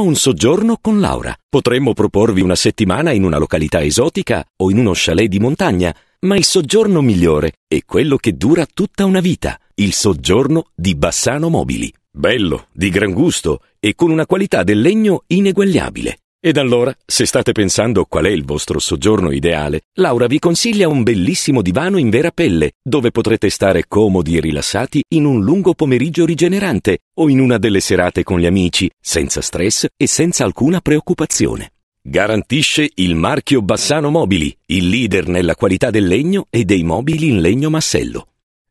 un soggiorno con Laura. Potremmo proporvi una settimana in una località esotica o in uno chalet di montagna, ma il soggiorno migliore è quello che dura tutta una vita, il soggiorno di Bassano Mobili. Bello, di gran gusto e con una qualità del legno ineguagliabile. Ed allora, se state pensando qual è il vostro soggiorno ideale, Laura vi consiglia un bellissimo divano in vera pelle, dove potrete stare comodi e rilassati in un lungo pomeriggio rigenerante o in una delle serate con gli amici, senza stress e senza alcuna preoccupazione. Garantisce il marchio Bassano Mobili, il leader nella qualità del legno e dei mobili in legno massello.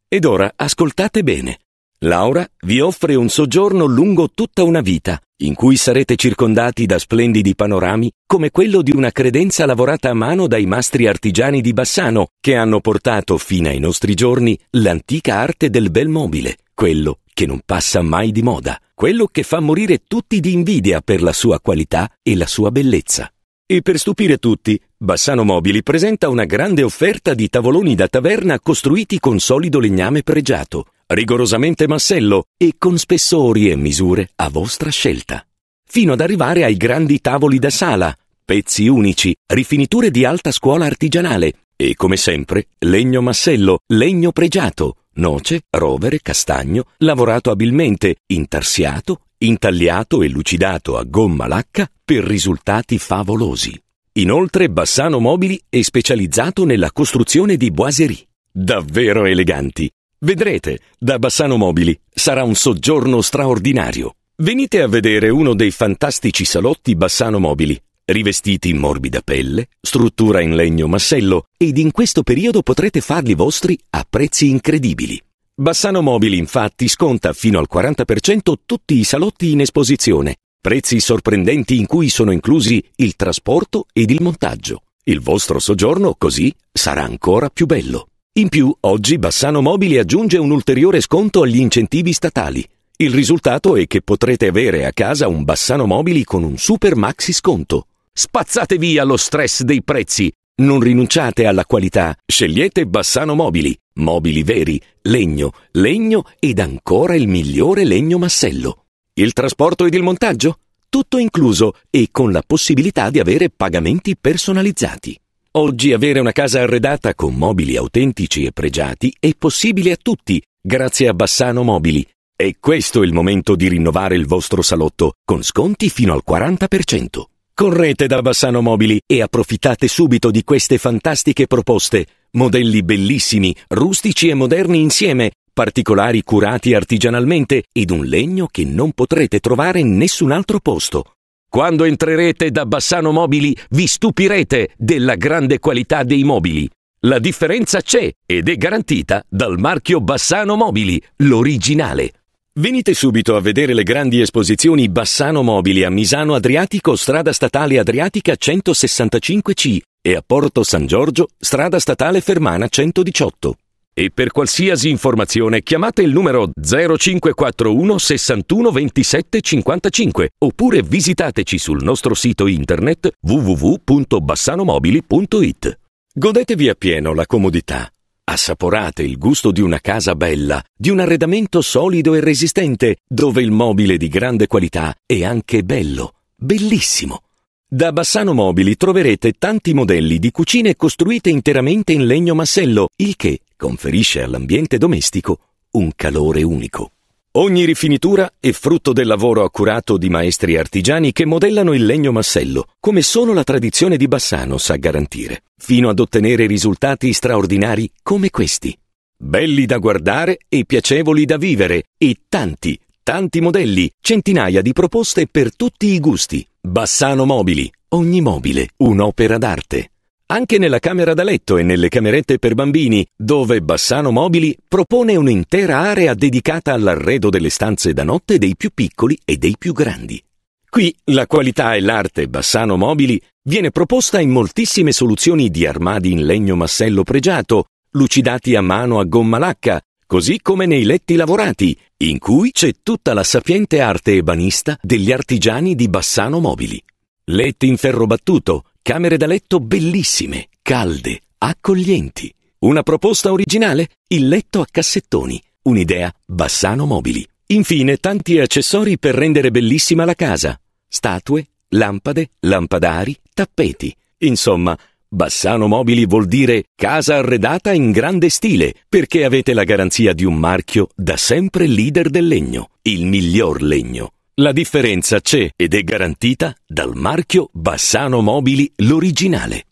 Ed ora ascoltate bene. Laura vi offre un soggiorno lungo tutta una vita, in cui sarete circondati da splendidi panorami come quello di una credenza lavorata a mano dai mastri artigiani di Bassano che hanno portato fino ai nostri giorni l'antica arte del bel mobile, quello che non passa mai di moda, quello che fa morire tutti di invidia per la sua qualità e la sua bellezza. E per stupire tutti, Bassano Mobili presenta una grande offerta di tavoloni da taverna costruiti con solido legname pregiato, rigorosamente massello e con spessori e misure a vostra scelta. Fino ad arrivare ai grandi tavoli da sala, pezzi unici, rifiniture di alta scuola artigianale e, come sempre, legno massello, legno pregiato, noce, rovere, castagno, lavorato abilmente, intarsiato, intagliato e lucidato a gomma lacca per risultati favolosi. Inoltre Bassano Mobili è specializzato nella costruzione di boiserie, davvero eleganti, Vedrete, da Bassano Mobili sarà un soggiorno straordinario. Venite a vedere uno dei fantastici salotti Bassano Mobili, rivestiti in morbida pelle, struttura in legno massello ed in questo periodo potrete farli vostri a prezzi incredibili. Bassano Mobili infatti sconta fino al 40% tutti i salotti in esposizione, prezzi sorprendenti in cui sono inclusi il trasporto ed il montaggio. Il vostro soggiorno così sarà ancora più bello. In più, oggi Bassano Mobili aggiunge un ulteriore sconto agli incentivi statali. Il risultato è che potrete avere a casa un Bassano Mobili con un super maxi sconto. Spazzate via lo stress dei prezzi. Non rinunciate alla qualità. Scegliete Bassano Mobili. Mobili veri, legno, legno ed ancora il migliore legno massello. Il trasporto ed il montaggio? Tutto incluso e con la possibilità di avere pagamenti personalizzati. Oggi avere una casa arredata con mobili autentici e pregiati è possibile a tutti grazie a Bassano Mobili. E questo è il momento di rinnovare il vostro salotto con sconti fino al 40%. Correte da Bassano Mobili e approfittate subito di queste fantastiche proposte. Modelli bellissimi, rustici e moderni insieme, particolari curati artigianalmente ed un legno che non potrete trovare in nessun altro posto. Quando entrerete da Bassano Mobili vi stupirete della grande qualità dei mobili. La differenza c'è ed è garantita dal marchio Bassano Mobili, l'originale. Venite subito a vedere le grandi esposizioni Bassano Mobili a Misano Adriatico, strada statale Adriatica 165C e a Porto San Giorgio, strada statale Fermana 118 e per qualsiasi informazione chiamate il numero 0541 61 27 55 oppure visitateci sul nostro sito internet www.bassanomobili.it. Godetevi appieno la comodità. Assaporate il gusto di una casa bella, di un arredamento solido e resistente, dove il mobile di grande qualità è anche bello, bellissimo. Da Bassano Mobili troverete tanti modelli di cucine costruite interamente in legno massello, il che conferisce all'ambiente domestico un calore unico. Ogni rifinitura è frutto del lavoro accurato di maestri artigiani che modellano il legno massello, come solo la tradizione di Bassano sa garantire, fino ad ottenere risultati straordinari come questi. Belli da guardare e piacevoli da vivere, e tanti, tanti modelli, centinaia di proposte per tutti i gusti. Bassano Mobili, ogni mobile, un'opera d'arte anche nella camera da letto e nelle camerette per bambini, dove Bassano Mobili propone un'intera area dedicata all'arredo delle stanze da notte dei più piccoli e dei più grandi. Qui la qualità e l'arte Bassano Mobili viene proposta in moltissime soluzioni di armadi in legno massello pregiato, lucidati a mano a gomma lacca, così come nei letti lavorati, in cui c'è tutta la sapiente arte ebanista degli artigiani di Bassano Mobili. Letti in ferro battuto, Camere da letto bellissime, calde, accoglienti. Una proposta originale? Il letto a cassettoni. Un'idea Bassano Mobili. Infine tanti accessori per rendere bellissima la casa. Statue, lampade, lampadari, tappeti. Insomma, Bassano Mobili vuol dire casa arredata in grande stile, perché avete la garanzia di un marchio da sempre leader del legno, il miglior legno. La differenza c'è ed è garantita dal marchio Bassano Mobili l'originale.